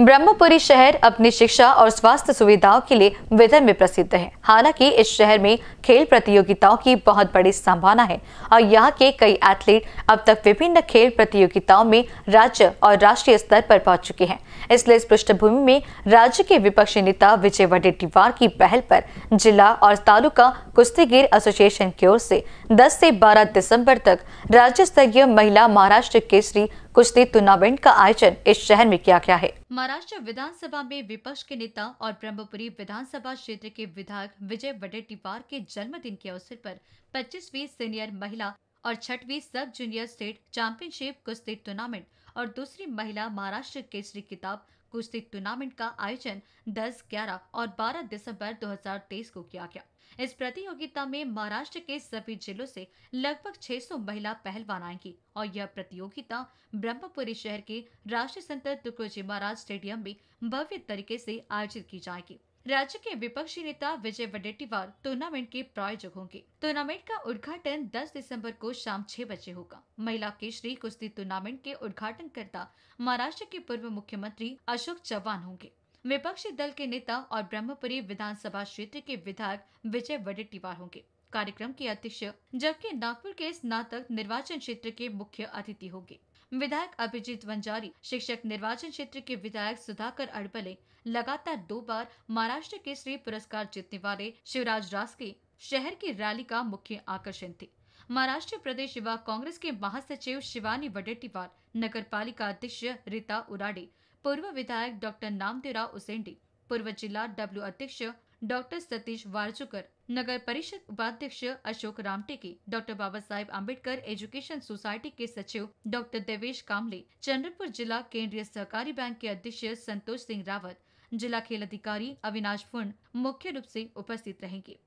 ब्रह्मपुरी शहर अपनी शिक्षा और स्वास्थ्य सुविधाओं के लिए विदर्भ में प्रसिद्ध है हालांकि इस शहर में खेल प्रतियोगिताओं की बहुत बड़ी संभावना है और यहाँ के कई एथलीट अब तक विभिन्न खेल प्रतियोगिताओं में राज्य और राष्ट्रीय स्तर पर पहुंच चुके हैं इसलिए इस पृष्ठभूमि में राज्य के विपक्षी नेता विजय वडेटीवार की पहल पर जिला और तालुका कुश्तीगीर एसोसिएशन की ओर से 10 से 12 दिसंबर तक राज्य स्तरीय महिला महाराष्ट्र केसरी कुश्ती टूर्नामेंट का आयोजन इस शहर में किया गया है महाराष्ट्र विधानसभा में विपक्ष के नेता और ब्रह्मपुरी विधानसभा क्षेत्र के विधायक विजय वडेट्टीवार के जन्मदिन के अवसर पर 25वीं सीनियर महिला और छठवीं सब जूनियर स्टेट चैंपियनशिप कुश्ती टूर्नामेंट और दूसरी महिला महाराष्ट्र केसरी किताब कुश्ती टूर्नामेंट का आयोजन 10, 11 और 12 दिसंबर 2023 को किया गया इस प्रतियोगिता में महाराष्ट्र के सभी जिलों से लगभग 600 महिला पहलवान आएंगी और यह प्रतियोगिता ब्रह्मपुरी शहर के राष्ट्रीय संत तुकोजी महाराज स्टेडियम में भव्य तरीके से आयोजित की जाएगी राज्य के विपक्षी नेता विजय वडेट्टीवार टूर्नामेंट के प्रायोजक होंगे टूर्नामेंट का उद्घाटन 10 दिसंबर को शाम छह बजे होगा महिला केशरी कुश्ती टूर्नामेंट के उद्घाटन करता महाराष्ट्र के पूर्व मुख्यमंत्री अशोक चौहान होंगे विपक्षी दल के नेता और ब्रह्मपुरी विधानसभा क्षेत्र के विधायक विजय वडेट्टीवार होंगे कार्यक्रम के अध्यक्ष जबकि नागपुर के स्नातक निर्वाचन क्षेत्र के मुख्य अतिथि होंगे विधायक अभिजीत वंजारी शिक्षक निर्वाचन क्षेत्र के विधायक सुधाकर अड़बले लगातार दो बार महाराष्ट्र केसरी पुरस्कार जीतने वाले शिवराज रास्के शहर की रैली का मुख्य आकर्षण थे महाराष्ट्र प्रदेश युवा कांग्रेस के महासचिव शिवानी वडेटीवार नगर पालिका अध्यक्ष रीता उराडे पूर्व विधायक डॉक्टर नामदेवराव उसेंडी पूर्व जिला डब्ल्यू अध्यक्ष डॉक्टर सतीश वारचुकर नगर परिषद उपाध्यक्ष Ashok Ramteke doctor Baba Saheb Ambedkar education society के सचिव डॉक्टर देवेश कामले चंद्रपुर जिला केंद्रीय सहकारी बैंक के अध्यक्ष संतोष सिंह रावत जिला खेल अधिकारी अविनाश फुंड मुख्य रूप से उपस्थित रहेंगे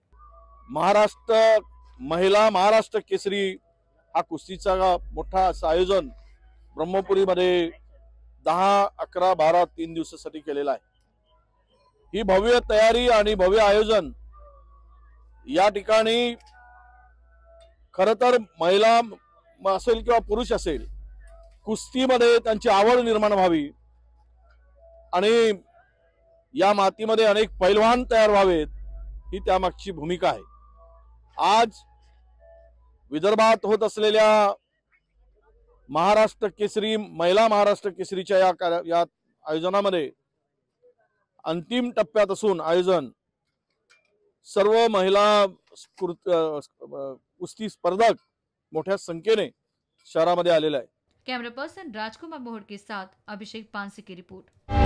महाराष्ट्र महिला महाराष्ट्र केसरी हा कुस्तीचा मोठा असं आयोजन ब्रह्मपुरीमध्ये दहा अक बारह तीन दिवस है ही भव्य तयारी आणि भव्य आयोजन या ठिकाणी खर तर महिला असेल किंवा पुरुष असेल कुस्तीमध्ये त्यांची आवड निर्माण व्हावी आणि या मातीमध्ये अनेक पैलवान तयार व्हावेत ही त्यामागची भूमिका आहे आज विदर्भात होत असलेल्या महाराष्ट्र केसरी महिला महाराष्ट्र केसरीच्या या या आयोजनामध्ये अंतिम टप्प्यात आयोजन सर्व महिला कुस्ती स्पर्धक मोठ्या संख्येने शहरामध्ये आलेला आहे कैमरा पर्सन राजकुमार मोहड़ के साथ अभिषेक पानसे की रिपोर्ट